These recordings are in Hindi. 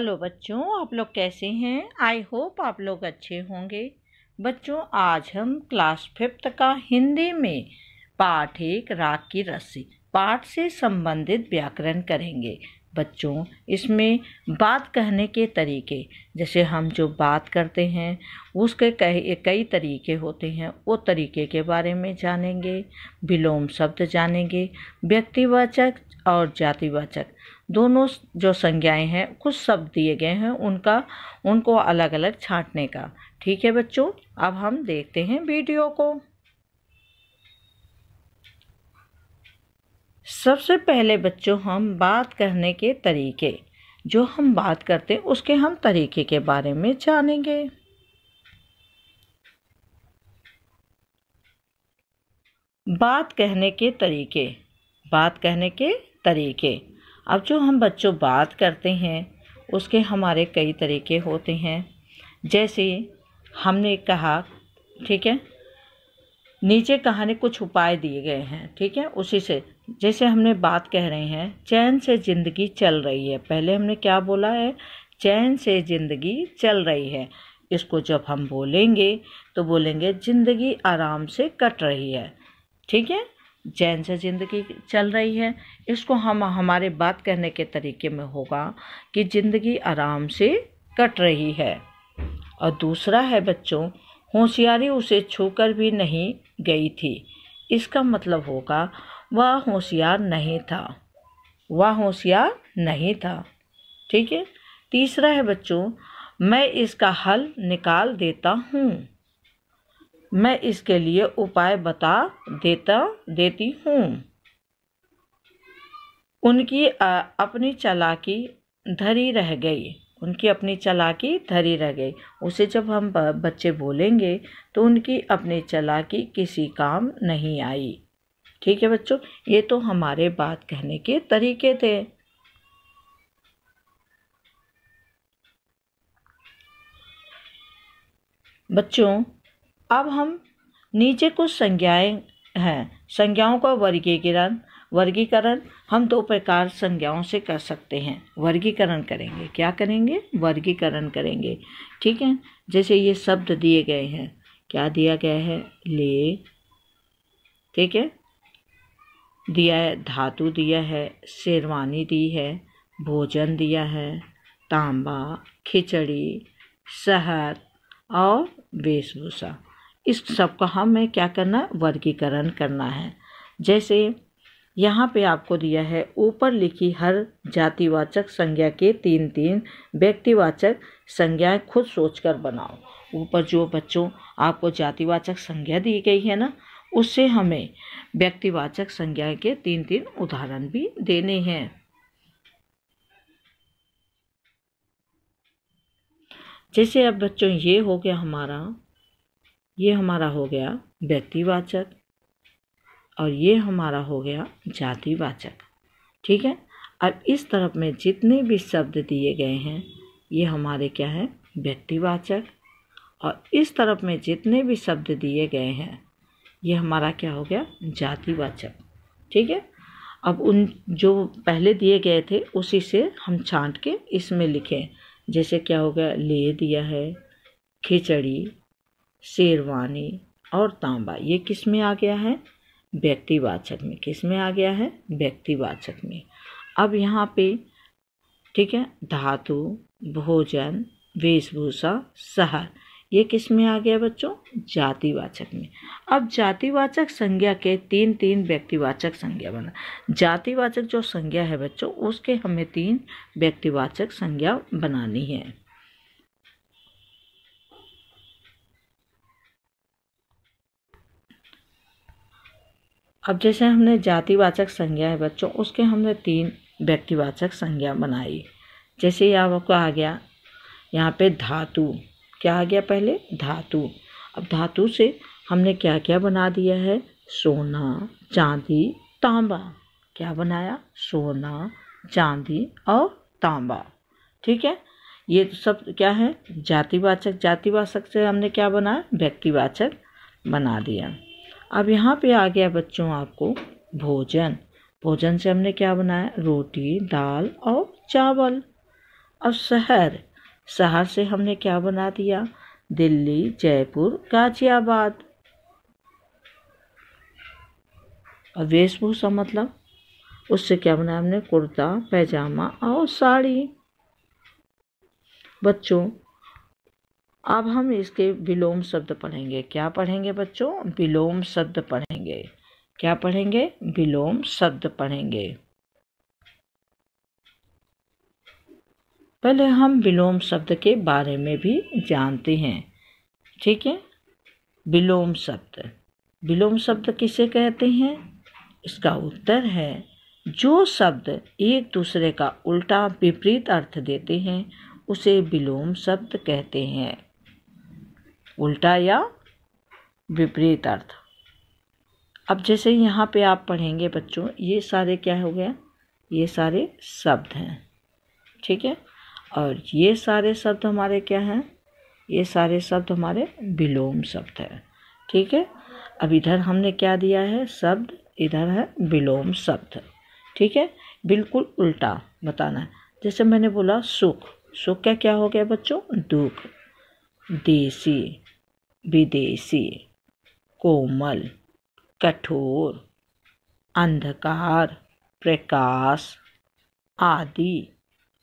हेलो बच्चों आप लोग कैसे हैं आई होप आप लोग अच्छे होंगे बच्चों आज हम क्लास फिफ्थ का हिंदी में पाठ एक राग की रस्सी पाठ से संबंधित व्याकरण करेंगे बच्चों इसमें बात कहने के तरीके जैसे हम जो बात करते हैं उसके कई कई तरीके होते हैं वो तरीके के बारे में जानेंगे विलोम शब्द जानेंगे व्यक्तिवाचक और जातिवाचक दोनों जो संज्ञाएं हैं कुछ शब्द दिए गए हैं उनका उनको अलग अलग छांटने का ठीक है बच्चों अब हम देखते हैं वीडियो को सबसे पहले बच्चों हम बात करने के तरीके जो हम बात करते हैं उसके हम तरीके के बारे में जानेंगे बात कहने के तरीके बात कहने के तरीके अब जो हम बच्चों बात करते हैं उसके हमारे कई तरीके होते हैं जैसे हमने कहा ठीक है नीचे कहानी कुछ उपाय दिए गए हैं ठीक है उसी से जैसे हमने बात कह रहे हैं चैन से ज़िंदगी चल रही है पहले हमने क्या बोला है चैन से ज़िंदगी चल रही है इसको जब हम बोलेंगे तो बोलेंगे ज़िंदगी आराम से कट रही है ठीक है जैन से ज़िंदगी चल रही है इसको हम हमारे बात कहने के तरीके में होगा कि ज़िंदगी आराम से कट रही है और दूसरा है बच्चों होशियारी उसे छूकर भी नहीं गई थी इसका मतलब होगा वह होशियार नहीं था वह होशियार नहीं था ठीक है तीसरा है बच्चों मैं इसका हल निकाल देता हूँ मैं इसके लिए उपाय बता देता देती हूँ उनकी अपनी चलाकी धरी रह गई उनकी अपनी चलाकी धरी रह गई उसे जब हम बच्चे बोलेंगे तो उनकी अपनी चलाकी किसी काम नहीं आई ठीक है बच्चों ये तो हमारे बात कहने के तरीके थे बच्चों अब हम नीचे कुछ संज्ञाएं हैं संज्ञाओं का वर्गीकरण वर्गीकरण हम दो प्रकार संज्ञाओं से कर सकते हैं वर्गीकरण करेंगे क्या करेंगे वर्गीकरण करेंगे ठीक है जैसे ये शब्द दिए गए हैं क्या दिया गया है ले ठीक है दिया है धातु दिया है शेरवानी दी है भोजन दिया है तांबा खिचड़ी शहद और वेशभूषा इस सब का हमें क्या करना वर्गीकरण करना है जैसे यहाँ पे आपको दिया है ऊपर लिखी हर जातिवाचक संज्ञा के तीन तीन व्यक्तिवाचक संज्ञाएं खुद सोचकर बनाओ ऊपर जो बच्चों आपको जातिवाचक संज्ञा दी गई है ना उससे हमें व्यक्तिवाचक संज्ञा के तीन तीन उदाहरण भी देने हैं जैसे अब बच्चों ये हो गया हमारा ये हमारा हो गया व्यक्तिवाचक और ये हमारा हो गया जातिवाचक ठीक है अब इस तरफ में जितने भी शब्द दिए गए हैं ये हमारे क्या हैं व्यक्तिवाचक और इस तरफ में जितने भी शब्द दिए गए हैं ये हमारा क्या हो गया जातिवाचक ठीक है अब उन जो पहले दिए गए थे उसी से हम छांट के इसमें लिखें जैसे क्या हो गया ले दिया है खिचड़ी शेरवानी और तांबा ये किस में आ गया है व्यक्तिवाचक में किस में आ गया है व्यक्तिवाचक में अब यहाँ पे ठीक है धातु भोजन वेशभूषा शहर ये किस में आ गया बच्चों जातिवाचक में अब जातिवाचक संज्ञा के तीन तीन व्यक्तिवाचक संज्ञा बना जातिवाचक जो संज्ञा है बच्चों उसके हमें तीन व्यक्तिवाचक संज्ञा बनानी है अब जैसे हमने जातिवाचक संज्ञा है बच्चों उसके हमने तीन व्यक्तिवाचक संज्ञा बनाई जैसे ये आपको आ गया यहाँ पे धातु क्या आ गया पहले धातु अब धातु से हमने क्या क्या बना दिया है सोना चांदी तांबा क्या बनाया सोना चांदी और तांबा ठीक है ये तो सब क्या है जातिवाचक जातिवाचक से हमने क्या बनाया व्यक्तिवाचक बना दिया अब यहाँ पे आ गया बच्चों आपको भोजन भोजन से हमने क्या बनाया रोटी दाल और चावल अब शहर शहर से हमने क्या बना दिया दिल्ली जयपुर गाजियाबाद और वेशभूषा मतलब उससे क्या बनाया हमने कुर्ता पैजामा और साड़ी बच्चों अब हम इसके विलोम शब्द पढ़ेंगे क्या पढ़ेंगे बच्चों विलोम शब्द पढ़ेंगे क्या पढ़ेंगे विलोम शब्द पढ़ेंगे पहले हम विलोम शब्द के बारे में भी जानते हैं ठीक है विलोम शब्द विलोम शब्द किसे कहते हैं इसका उत्तर है जो शब्द एक दूसरे का उल्टा विपरीत अर्थ देते हैं उसे विलोम शब्द कहते हैं उल्टा या विपरीत अर्थ अब जैसे यहाँ पे आप पढ़ेंगे बच्चों ये सारे क्या हो गया ये सारे शब्द हैं ठीक है और ये सारे शब्द हमारे क्या हैं ये सारे शब्द हमारे विलोम शब्द हैं ठीक है अब इधर हमने क्या दिया है शब्द इधर है विलोम शब्द ठीक है बिल्कुल उल्टा बताना है जैसे मैंने बोला सुख सुख का क्या हो गया बच्चों दुख देसी विदेशी कोमल कठोर अंधकार प्रकाश आदि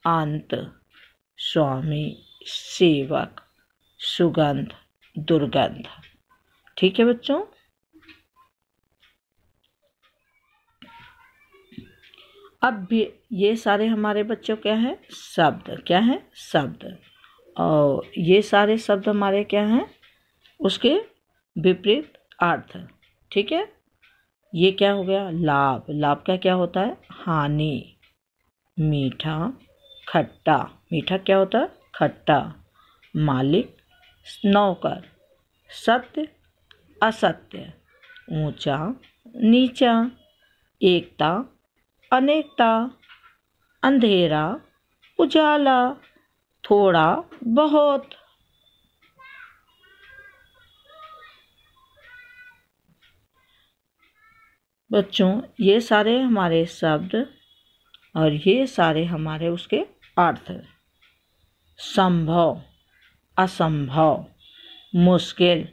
अंत स्वामी सेवक सुगंध दुर्गंध ठीक है बच्चों अब भी ये सारे हमारे बच्चों क्या हैं शब्द क्या हैं शब्द और ये सारे शब्द हमारे क्या हैं उसके विपरीत अर्थ ठीक है ये क्या हो गया लाभ लाभ का क्या होता है हानि मीठा खट्टा मीठा क्या होता है खट्टा मालिक नौकर सत्य असत्य ऊंचा नीचा एकता अनेकता अंधेरा उजाला थोड़ा बहुत बच्चों ये सारे हमारे शब्द और ये सारे हमारे उसके अर्थ संभव असंभव मुश्किल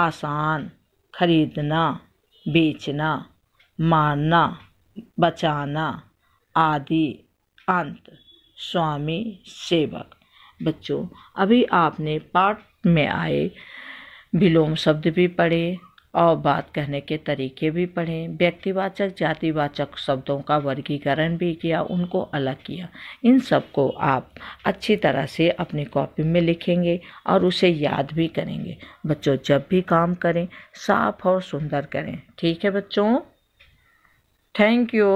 आसान खरीदना बेचना मारना बचाना आदि अंत स्वामी सेवक बच्चों अभी आपने पाठ में आए विलोम शब्द भी पढ़े और बात कहने के तरीके भी पढ़े व्यक्तिवाचक जातिवाचक शब्दों का वर्गीकरण भी किया उनको अलग किया इन सबको आप अच्छी तरह से अपनी कॉपी में लिखेंगे और उसे याद भी करेंगे बच्चों जब भी काम करें साफ और सुंदर करें ठीक है बच्चों थैंक यू